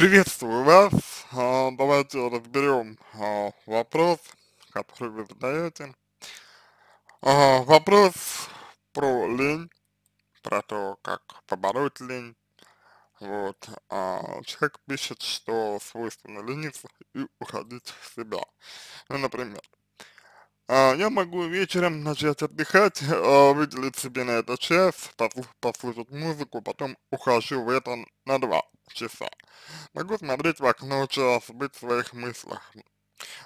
Приветствую вас. А, давайте разберем а, вопрос, который вы задаете. А, вопрос про лень, про то, как побороть лень. Вот. Человек пишет, что свойственно лениться и уходить в себя. Ну, например, а, я могу вечером начать отдыхать, а, выделить себе на это час, послушать музыку, потом ухожу в это на два часа. Могу смотреть в окно час, быть в своих мыслях.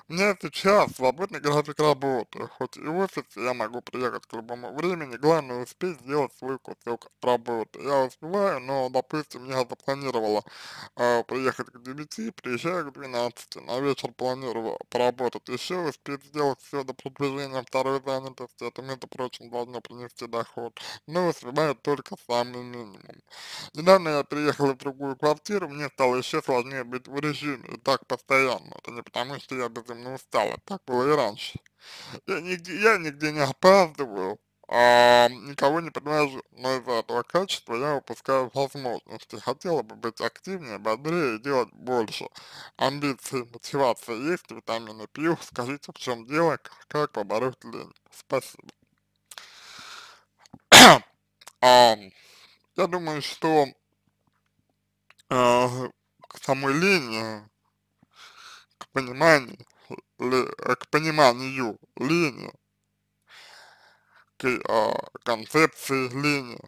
Мне сейчас свободный график работы, хоть и офисе я могу приехать к любому времени, главное успеть сделать свой кусок работы. Я успеваю, но, допустим, я запланировала э, приехать к 9, приезжаю к 12, на вечер планирую поработать еще, успеть сделать все до продвижения второй занятости, это, между прочим, должно принести доход, но успеваю только самый минимум. Недавно я переехала в другую квартиру, мне стало еще сложнее быть в режиме, и так постоянно, это не потому, что я я безумно устала. Так было и раньше. Я нигде, я нигде не опаздываю, а, никого не подвожу, но из-за этого качества я выпускаю возможности. Хотела бы быть активнее, бодрее, делать больше. Амбиции, мотивация есть, витамины пью. Скажите, в чем дело, как побороть лень? Спасибо. а, я думаю, что а, к самой линии пониманию, ли, э, к пониманию линии, к э, концепции линии.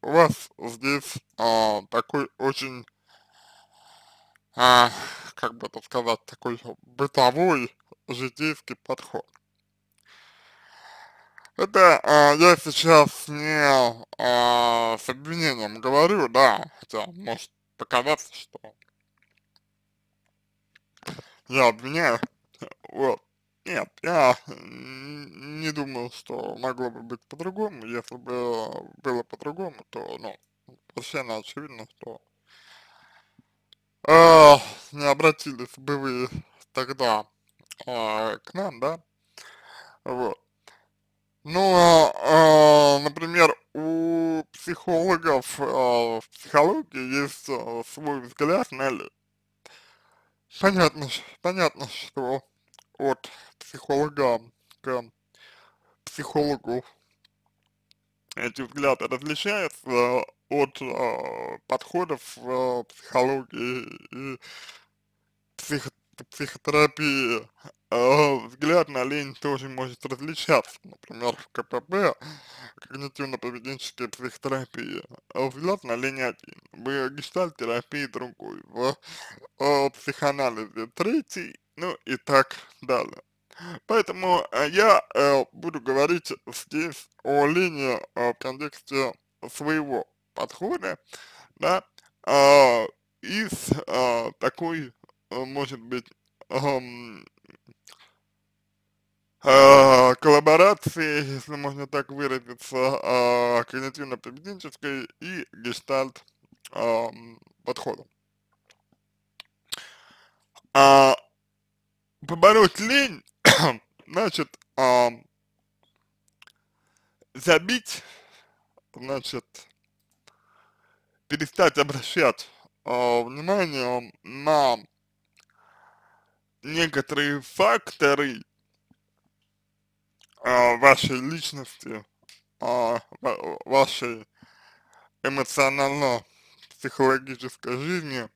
У вас здесь э, такой очень, э, как бы это сказать, такой бытовой житейский подход. Это э, я сейчас не э, с обвинением говорю, да, хотя может показаться, что я меня, Вот. Нет, я не думал, что могло бы быть по-другому. Если бы было по-другому, то, ну, совершенно очевидно, что э, не обратились бы вы тогда э, к нам, да? Вот. Ну, э, например, у психологов э, в психологии есть э, свой взгляд на, Понятно, понятно, что от психолога к психологу эти взгляды различаются от э, подходов в э, психологии и псих, психотерапии а, взгляд на лень тоже может различаться. Например, в КПП, когнитивно-поведенческой психотерапии, а взгляд на лень один, в гештальтерапии другой, в а, психоанализе третий, ну и так далее. Поэтому э, я э, буду говорить здесь о линии э, в контексте своего подхода, да, э, из э, такой Э, может быть, эм, э, коллаборации, если можно так выразиться, э, когнитивно-поведенческой и гештальт э, подходом. А, побороть лень, значит, а, забить, значит, перестать обращать а, внимание на некоторые факторы а, вашей личности, а, вашей эмоционально-психологической жизни,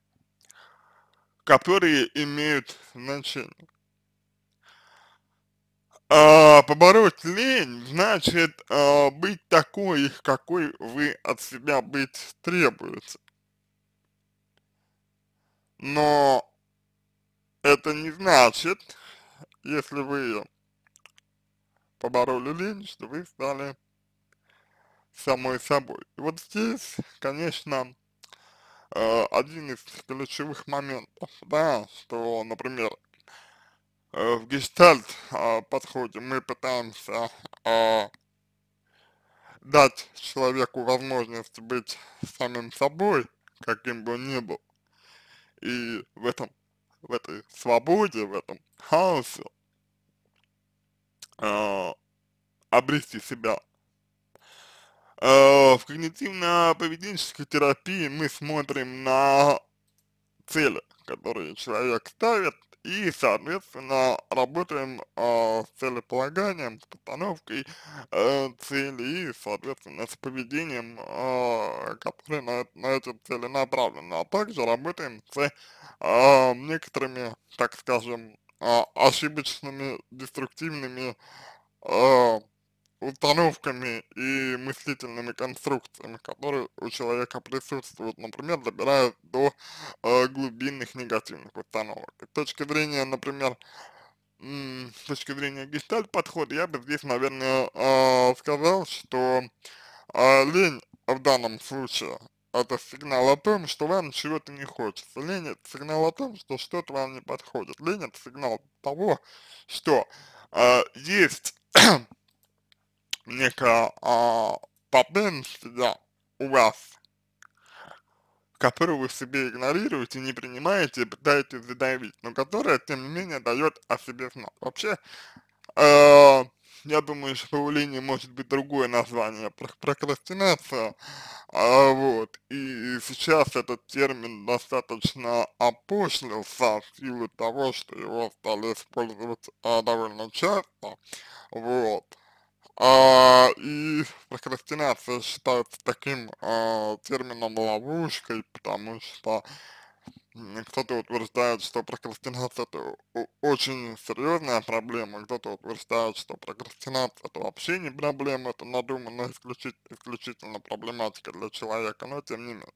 которые имеют значение. А, побороть лень значит а, быть такой, какой вы от себя быть требуете. Но это не значит, если вы побороли лень, что вы стали самой собой. И вот здесь, конечно, э, один из ключевых моментов, да, что, например, э, в гештальт э, подходе мы пытаемся э, дать человеку возможность быть самим собой, каким бы он ни был. И в этом в этой свободе, в этом хаосе э, обрести себя. Э, в когнитивно-поведенческой терапии мы смотрим на цели, которые человек ставит, и, соответственно, работаем э, с целеполаганием, с постановкой э, цели и, соответственно, с поведением, э, которое на, на эти цели направлено, а также работаем с э, некоторыми, так скажем, э, ошибочными, деструктивными э, установками и мыслительными конструкциями, которые у человека присутствуют, например, добирают до э, глубинных негативных установок. С точки зрения, например, с точки зрения гештальт подхода, я бы здесь, наверное, э, сказал, что э, лень в данном случае это сигнал о том, что вам чего-то не хочется. Лень это сигнал о том, что что-то вам не подходит. Лень это сигнал того, что э, есть некая а, потребность у вас, которую вы себе игнорируете, не принимаете, пытаетесь задавить, но которая, тем не менее, дает о себе знать. Вообще, э, я думаю, что явление может быть другое название, прокрастинация, а, вот, и сейчас этот термин достаточно опошлился в силу того, что его стали использовать а, довольно часто, вот, а, и прокрастинация считается таким а, термином ловушкой, потому что кто-то утверждает, что прокрастинация это очень серьезная проблема, кто-то утверждает, что прокрастинация это вообще не проблема, это надуманная исключить, исключительно проблематика для человека, но тем не менее.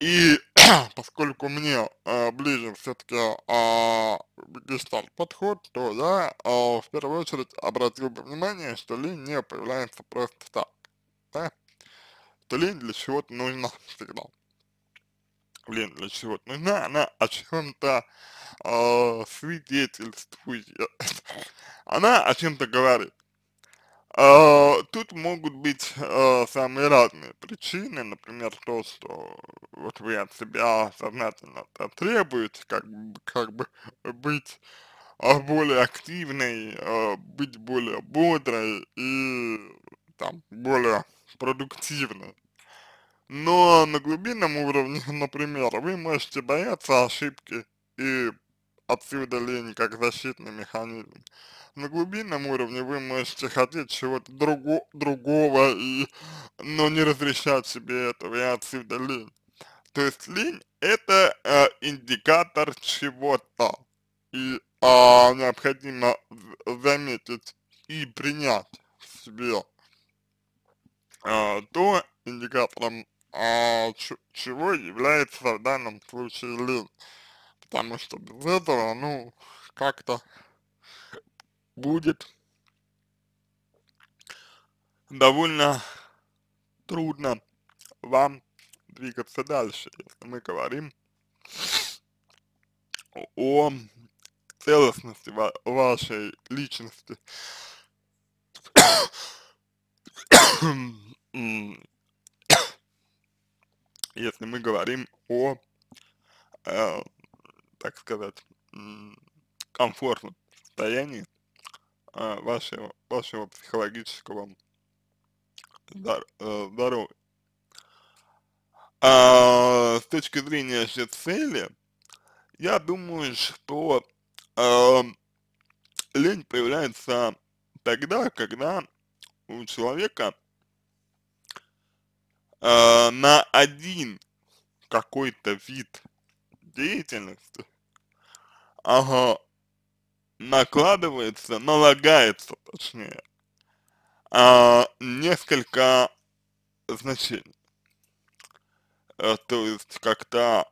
И поскольку мне э, ближе все-таки э, а, гештальт-подход, то я э, в первую очередь обратил бы внимание, что лень не появляется просто так, да? Что лень для чего-то нужна всегда. Лень для чего-то нужна, она о чем-то э, свидетельствует, она о чем-то говорит. А, тут могут быть а, самые разные причины, например, то, что вот вы от себя сознательно требуете, как, как бы быть а, более активной, быть более бодрой и там более продуктивной. Но на глубинном уровне, например, вы можете бояться ошибки и Отсюда лень как защитный механизм. На глубинном уровне вы можете хотеть чего-то друго другого, и, но не разрешать себе этого, и отсюда лень. То есть лень это э, индикатор чего-то, и э, необходимо заметить и принять в себе э, то индикатором, э, чего является в данном случае лень потому что без этого, ну, как-то будет довольно трудно вам двигаться дальше, если мы говорим о целостности ва вашей личности. Если мы говорим о э, так сказать, комфортном состоянии а, вашего, вашего психологического э, здоровья. А, с точки зрения же цели, я думаю, что а, лень появляется тогда, когда у человека а, на один какой-то вид деятельностью, ага, накладывается, налагается, точнее, а, несколько значений. А, то есть, как-то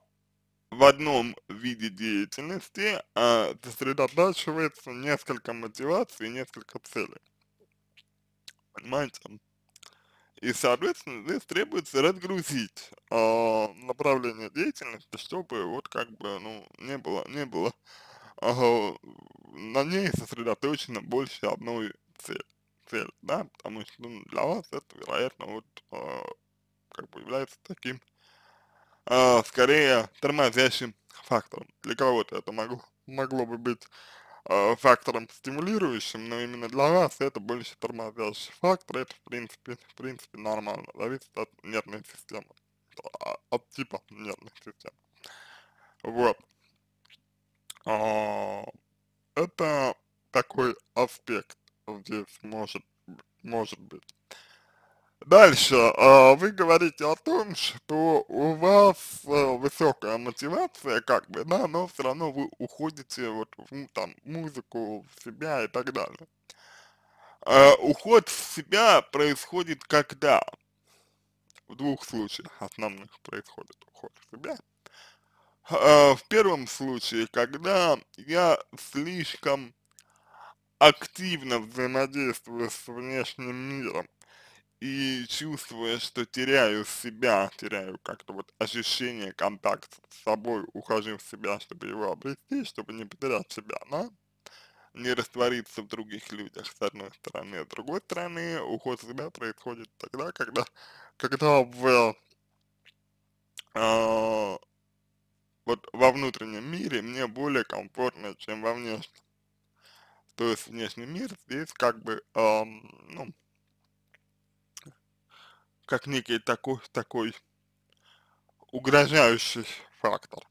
в одном виде деятельности а, сосредотачивается несколько мотиваций, несколько целей. Понимаете? И, соответственно, здесь требуется разгрузить э, направление деятельности, чтобы вот как бы, ну, не было, не было, э, на ней сосредоточено больше одной цели, цель, да, потому что ну, для вас это, вероятно, вот, э, как бы является таким, э, скорее, тормозящим фактором. Для кого-то это могло, могло бы быть Э, фактором стимулирующим, но именно для вас это больше тормозящий фактор, это в принципе, в принципе нормально, зависит от нервной системы, а, от типа нервной системы. Вот. А, это такой аспект здесь может, может быть. Дальше, а, вы говорите о том, что у вас э, высокая мотивация, как бы, да, но все равно вы уходите вот в ну, там, музыку, в себя и так далее. А уход в себя происходит когда? В двух случаях основных происходит уход в себя. А, в первом случае, когда я слишком активно взаимодействую с внешним миром, и чувствуя, что теряю себя, теряю как-то вот ощущение контакта с собой, ухожу в себя, чтобы его обрести, чтобы не потерять себя, но Не раствориться в других людях, с одной стороны. С другой стороны, уход в себя происходит тогда, когда, когда в, э, вот во внутреннем мире мне более комфортно, чем во внешнем. То есть внешний мир здесь как бы, э, ну, как некий такой, такой угрожающий фактор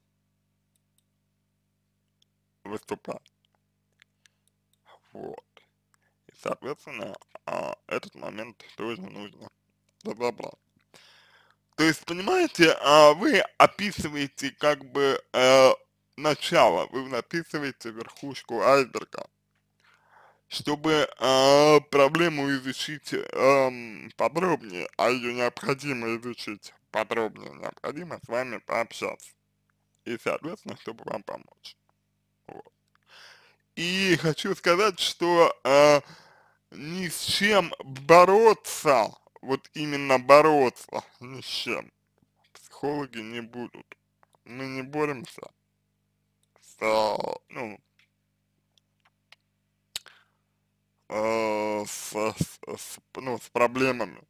выступает. Вот. И, соответственно, а, этот момент тоже нужно разобрать. То есть, понимаете, а, вы описываете как бы э, начало, вы описываете верхушку айсберга чтобы э, проблему изучить э, подробнее, а ее необходимо изучить подробнее, необходимо с вами пообщаться. И, соответственно, чтобы вам помочь. Вот. И хочу сказать, что э, ни с чем бороться, вот именно бороться ни с чем, психологи не будут. Мы не боремся с, а, ну, э, с, э, с, э, с, ну, с проблемами.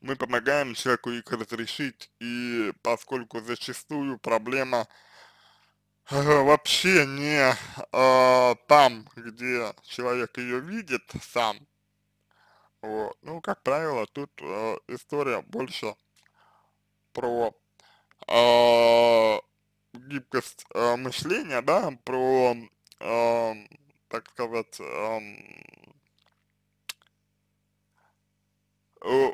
Мы помогаем человеку их разрешить, и поскольку зачастую проблема э, вообще не э, там, где человек ее видит сам, вот. Ну, как правило, тут э, история больше про э, гибкость э, мышления, да, про э, так сказать, эм,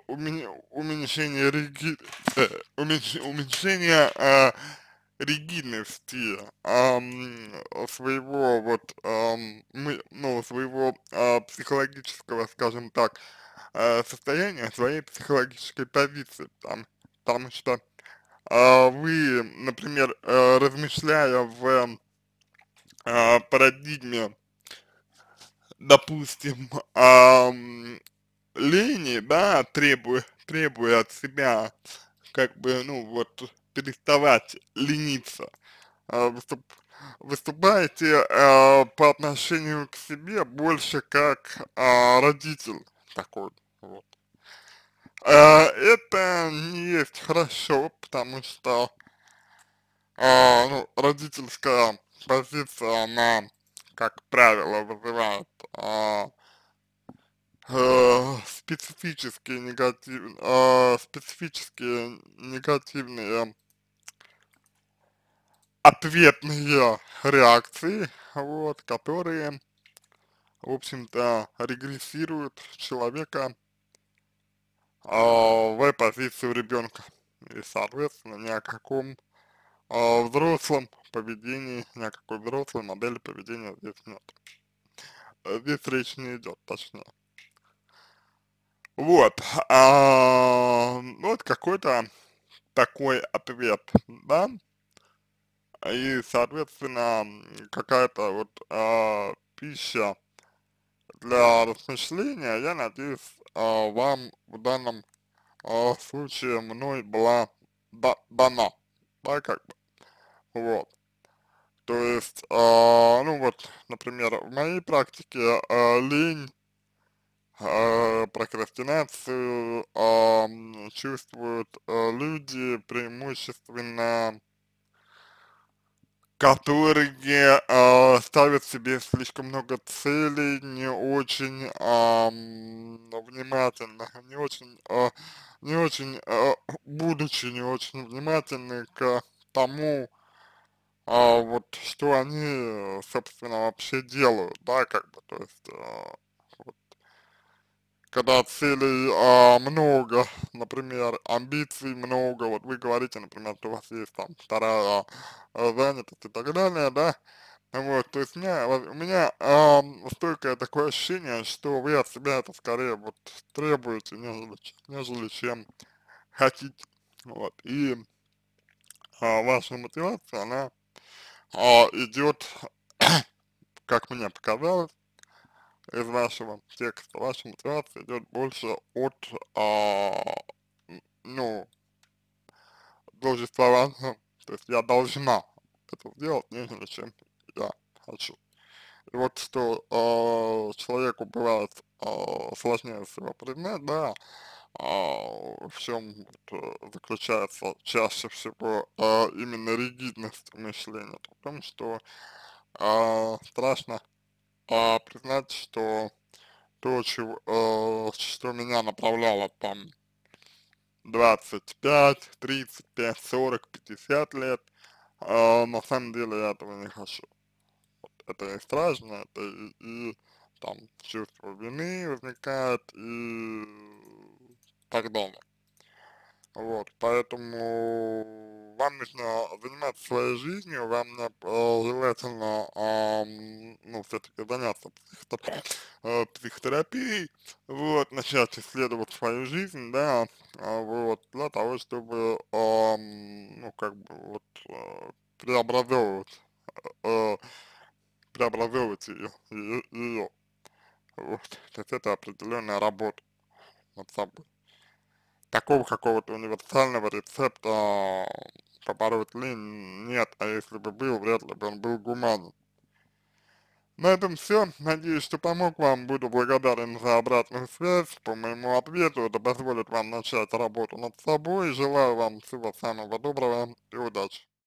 уменьшение, ригид, э, уменьшение э, ригидности э, своего вот э, мы, ну, своего э, психологического, скажем так, э, состояния, своей психологической позиции, там, потому что э, вы, например, э, размышляя в э, парадигме допустим, эм, лени, да, требуя, требуя от себя, как бы, ну, вот, переставать лениться, э, выступ, выступаете э, а, по отношению к себе больше как э, родитель такой, вот. это не есть хорошо, потому что э, ну, родительская позиция, она как правило, вызывает э, э, специфические, негатив, э, специфические негативные ответные реакции, вот, которые, в общем-то, регрессируют человека э, в позицию ребенка. И, соответственно, ни о каком о а взрослом поведении, никакой взрослой модели поведения здесь нет. Здесь э, речь не идет, точнее. Вот, а, вот какой-то такой ответ, да, и, соответственно, какая-то вот а, пища для размышления, я надеюсь, а, вам в данном а, случае мной была да дана, да, как бы. Вот. То есть, э, ну вот, например, в моей практике э, лень, э, прокрастинацию э, чувствуют э, люди преимущественно, которые э, ставят себе слишком много целей, не очень э, внимательно, не очень, э, не очень, э, будучи не очень внимательны к тому, а, вот что они, собственно, вообще делают, да, как бы, то есть, а, вот, когда целей а, много, например, амбиций много, вот вы говорите, например, что у вас есть там вторая а, занятость и так далее, да, вот, то есть у меня, у меня а, стойкое такое ощущение, что вы от себя это скорее вот требуете, нежели, нежели чем хотите, вот, и а, ваша мотивация, она а, идет, как мне показалось, из вашего текста, ваша мотивация идет больше от, а, ну, должествования, то есть я должна это сделать, нежели чем я хочу. И вот что э, человеку бывает э, сложнее всего признать, да, а, в чем заключается чаще всего а, именно ригидность мышления, то в том, что а, страшно а, признать, что то, чего, а, что меня направляло там 25, 35, 40, 50 лет, а, на самом деле я этого не хочу. это и страшно, это и, и там чувство вины возникает, и так далее. Вот, поэтому вам нужно заниматься своей жизнью, вам не, э, желательно, э, ну, все-таки заняться психотерапией, э, психотерапией, вот, начать исследовать свою жизнь, да, а, вот, для того, чтобы, э, ну, как бы, вот, э, преобразовывать, э, преобразовывать ее, ее, ее, вот, то есть это определенная работа над собой такого какого-то универсального рецепта э, побороть лень нет, а если бы был, вряд ли бы он был гуманен. На этом все. Надеюсь, что помог вам. Буду благодарен за обратную связь по моему ответу. Это позволит вам начать работу над собой. Желаю вам всего самого доброго и удачи.